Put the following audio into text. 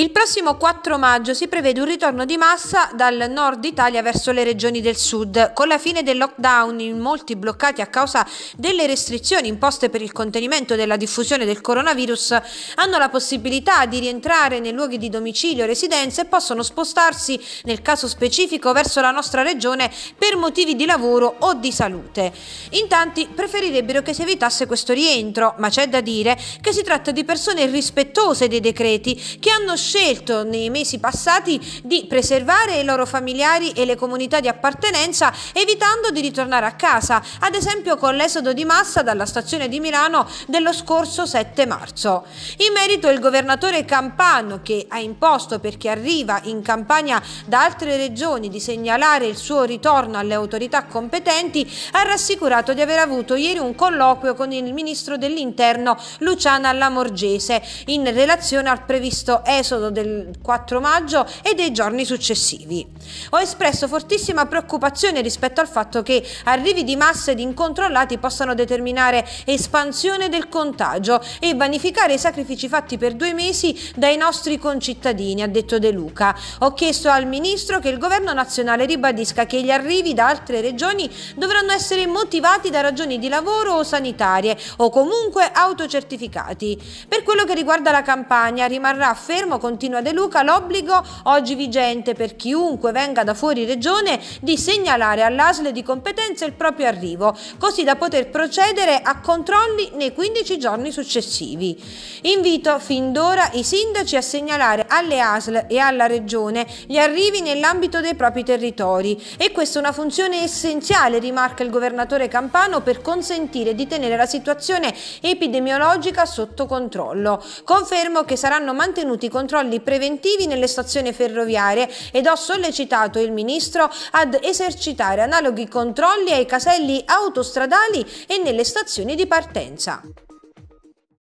Il prossimo 4 maggio si prevede un ritorno di massa dal nord Italia verso le regioni del sud. Con la fine del lockdown in molti bloccati a causa delle restrizioni imposte per il contenimento della diffusione del coronavirus hanno la possibilità di rientrare nei luoghi di domicilio o residenza e possono spostarsi, nel caso specifico, verso la nostra regione per motivi di lavoro o di salute. In tanti preferirebbero che si evitasse questo rientro, ma c'è da dire che si tratta di persone rispettose dei decreti che hanno scelto scelto nei mesi passati di preservare i loro familiari e le comunità di appartenenza evitando di ritornare a casa, ad esempio con l'esodo di massa dalla stazione di Milano dello scorso 7 marzo. In merito il governatore Campano che ha imposto per chi arriva in campagna da altre regioni di segnalare il suo ritorno alle autorità competenti ha rassicurato di aver avuto ieri un colloquio con il ministro dell'interno Luciana Lamorgese in relazione al previsto esodo l'esodo del 4 maggio e dei giorni successivi. Ho espresso fortissima preoccupazione rispetto al fatto che arrivi di massa ed incontrollati possano determinare espansione del contagio e vanificare i sacrifici fatti per due mesi dai nostri concittadini, ha detto De Luca. Ho chiesto al Ministro che il Governo nazionale ribadisca che gli arrivi da altre regioni dovranno essere motivati da ragioni di lavoro o sanitarie o comunque autocertificati. Per quello che riguarda la campagna rimarrà fermo continua De Luca, l'obbligo oggi vigente per chiunque venga da fuori regione di segnalare all'ASL di competenza il proprio arrivo, così da poter procedere a controlli nei 15 giorni successivi. Invito fin d'ora i sindaci a segnalare alle ASL e alla regione gli arrivi nell'ambito dei propri territori e questa è una funzione essenziale, rimarca il governatore Campano, per consentire di tenere la situazione epidemiologica sotto controllo. Confermo che saranno mantenuti con controlli preventivi nelle stazioni ferroviarie ed ho sollecitato il Ministro ad esercitare analoghi controlli ai caselli autostradali e nelle stazioni di partenza.